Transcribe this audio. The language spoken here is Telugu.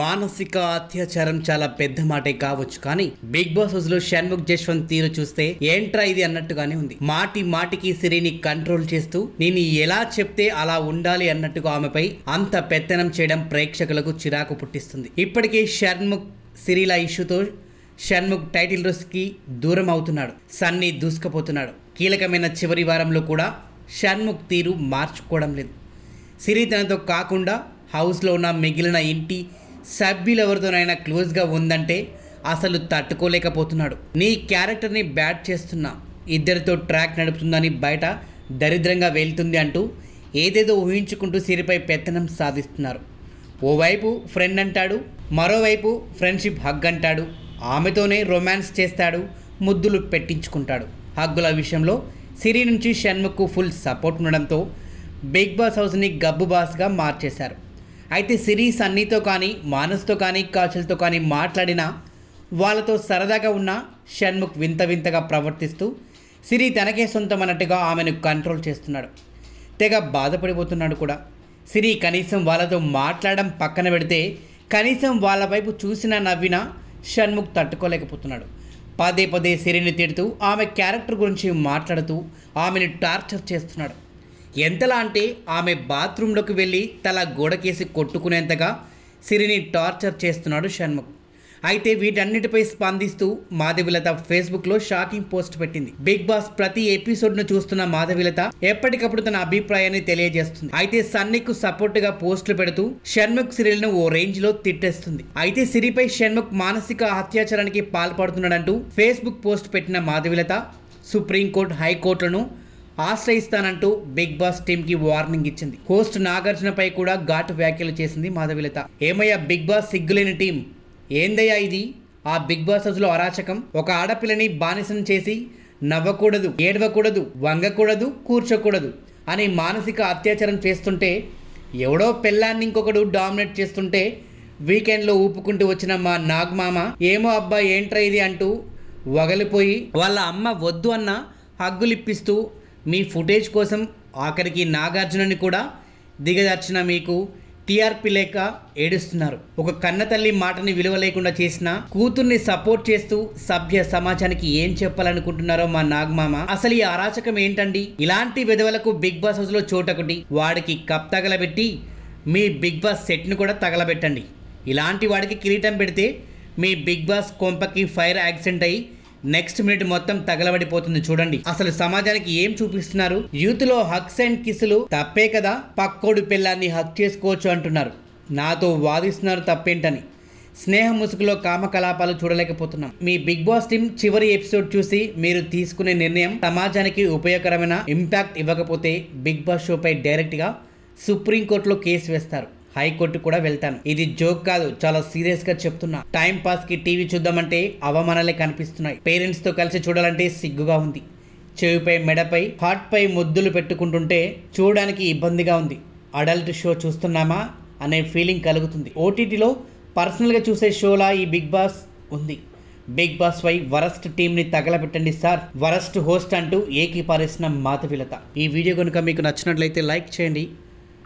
మానసిక అత్యాచారం చాలా పెద్ద మాటే కావచ్చు కానీ బిగ్ బాస్ హౌస్ లో షణ్ముఖ్ జశ్వంత్ తీరు చూస్తే ఏంట్రా ఇది అన్నట్టుగానే ఉంది మాటి మాటికి సిరిని కంట్రోల్ చేస్తూ నేను ఎలా చెప్తే అలా ఉండాలి అన్నట్టుగా ఆమెపై అంత పెత్తనం చేయడం ప్రేక్షకులకు చిరాకు పుట్టిస్తుంది ఇప్పటికే షణ్ముఖ్ సిరిల ఇష్యూతో షణ్ముఖ్ టైటిల్ కి దూరం అవుతున్నాడు సన్నీ దూసుకుపోతున్నాడు కీలకమైన చివరి వారంలో కూడా షణ్ముఖ్ తీరు మార్చుకోవడం లేదు సిరి తనతో కాకుండా హౌస్లో ఉన్న మిగిలిన ఇంటి సభ్యులు ఎవరితోనైనా క్లోజ్గా ఉందంటే అసలు తట్టుకోలేకపోతున్నాడు నీ క్యారెక్టర్ని బ్యాట్ చేస్తున్నా ఇద్దరితో ట్రాక్ నడుపుతుందని బయట దరిద్రంగా వెళ్తుంది అంటూ ఏదేదో ఊహించుకుంటూ సిరిపై పెత్తనం సాధిస్తున్నారు ఓవైపు ఫ్రెండ్ అంటాడు మరోవైపు ఫ్రెండ్షిప్ హగ్ అంటాడు ఆమెతోనే రొమాన్స్ చేస్తాడు ముద్దులు పెట్టించుకుంటాడు హగ్గుల విషయంలో సిరి నుంచి షణ్ముఖ్కు ఫుల్ సపోర్ట్ ఉండడంతో బిగ్ బాస్ హౌస్ని గబ్బు బాస్గా మార్చేశారు అయితే సిరి సన్నీతో కానీ మానస్తో కానీ కాచల్తో కానీ మాట్లాడినా వాళ్ళతో సరదాగా ఉన్న షణ్ముఖ్ వింత వింతగా ప్రవర్తిస్తూ సిరి తనకే సొంతం అన్నట్టుగా ఆమెను కంట్రోల్ చేస్తున్నాడు తెగ బాధపడిపోతున్నాడు కూడా సిరి కనీసం వాళ్ళతో మాట్లాడడం పక్కన పెడితే కనీసం వాళ్ళ వైపు చూసినా నవ్వినా షణ్ముఖ్ తట్టుకోలేకపోతున్నాడు పదే పదే సిరిని తిడుతూ ఆమె క్యారెక్టర్ గురించి మాట్లాడుతూ ఆమెను టార్చర్ చేస్తున్నాడు ఎంతలా అంటే ఆమె బాత్రూంలోకి వెళ్ళి తల గోడకేసి కొట్టుకునేంతగా సిరిని టార్చర్ చేస్తున్నాడు షణ్ముఖ్ అయితే వీటన్నిటిపై స్పందిస్తూ మాధవిలత ఫేస్బుక్లో షాకింగ్ పోస్ట్ పెట్టింది బిగ్ బాస్ ప్రతి ఎపిసోడ్ను చూస్తున్న మాధవిలత ఎప్పటికప్పుడు తన అభిప్రాయాన్ని తెలియజేస్తుంది అయితే సన్నికు సపోర్ట్గా పోస్టులు పెడుతూ షణ్ముఖ్ సిరిల్ను ఓ రేంజ్లో తిట్టేస్తుంది అయితే సిరిపై షణ్ముఖ్ మానసిక అత్యాచారానికి పాల్పడుతున్నాడంటూ ఫేస్బుక్ పోస్ట్ పెట్టిన మాధవిలత సుప్రీంకోర్టు హైకోర్టులను ఆశ్రయిస్తానంటూ బిగ్ బాస్ టీంకి వార్నింగ్ ఇచ్చింది హోస్ట్ నాగార్జునపై కూడా ఘాటు వ్యాఖ్యలు చేసింది మాధవిలత ఏమయ్యా బిగ్ బాస్ సిగ్గులేని టీం ఏందయ్యా ఇది ఆ బిగ్ బాస్ హౌస్లో అరాచకం ఒక ఆడపిల్లని బానిసం చేసి నవ్వకూడదు ఏడవకూడదు వంగకూడదు కూర్చోకూడదు అని మానసిక అత్యాచారం చేస్తుంటే ఎవడో పెళ్ళాన్ని ఇంకొకడు డామినేట్ చేస్తుంటే వీకెండ్లో ఊపుకుంటూ వచ్చిన మా నాగ్మామ ఏమో అబ్బా ఏంట్రా ఇది అంటూ వగలిపోయి వాళ్ళ అమ్మ వద్దు అన్న హగ్గులిప్పిస్తూ మీ ఫుటేజ్ కోసం ఆఖరికి నాగార్జునని కూడా దిగదర్చిన మీకు టీఆర్పీ లేక ఏడుస్తున్నారు ఒక కన్నతల్లి మాటని విలువ లేకుండా చేసిన కూతుర్ని సపోర్ట్ చేస్తూ సభ్య సమాజానికి ఏం చెప్పాలనుకుంటున్నారో మా నాగమామ అసలు ఈ అరాచకం ఏంటండి ఇలాంటి విధవలకు బిగ్ బాస్ లో చోటొకటి వాడికి కప్ తగలబెట్టి మీ బిగ్ బాస్ ను కూడా తగలబెట్టండి ఇలాంటి వాడికి కిరీటం పెడితే మీ బిగ్ బాస్ కొంపకి ఫైర్ యాక్సిడెంట్ అయ్యి నెక్స్ట్ మినిట్ మొత్తం తగలబడిపోతుంది చూడండి అసలు సమాజానికి ఏం చూపిస్తున్నారు యూత్ లో హక్స్ అండ్ కిసులు తప్పే కదా పక్కోడు పిల్లాన్ని హక్ చేసుకోవచ్చు అంటున్నారు నాతో వాదిస్తున్నారు తప్పేంటని స్నేహ ముసుగులో కామకలాపాలు చూడలేకపోతున్నాం మీ బిగ్ బాస్ టీమ్ చివరి ఎపిసోడ్ చూసి మీరు తీసుకునే నిర్ణయం సమాజానికి ఉపయోగకరమైన ఇంపాక్ట్ ఇవ్వకపోతే బిగ్ బాస్ షోపై డైరెక్ట్గా సుప్రీంకోర్టులో కేసు వేస్తారు హైకోర్టు కూడా వెళ్తాను ఇది జోక్ కాదు చాలా సీరియస్ గా చెప్తున్నా టైం పాస్ కి టీవీ చూద్దామంటే అవమానాలే కనిపిస్తున్నాయి పేరెంట్స్ తో కలిసి చూడాలంటే సిగ్గుగా ఉంది చెవిపై మెడపై పై ముద్దులు పెట్టుకుంటుంటే చూడడానికి ఇబ్బందిగా ఉంది అడల్ట్ షో చూస్తున్నామా అనే ఫీలింగ్ కలుగుతుంది ఓటీటీలో పర్సనల్గా చూసే షోలా ఈ బిగ్ బాస్ ఉంది బిగ్ బాస్ పై వరస్ట్ టీంని తగలపెట్టండి సార్ వరస్ట్ హోస్ట్ అంటూ ఏకీపారేసిన మాధవిలత ఈ వీడియో కనుక మీకు నచ్చినట్లయితే లైక్ చేయండి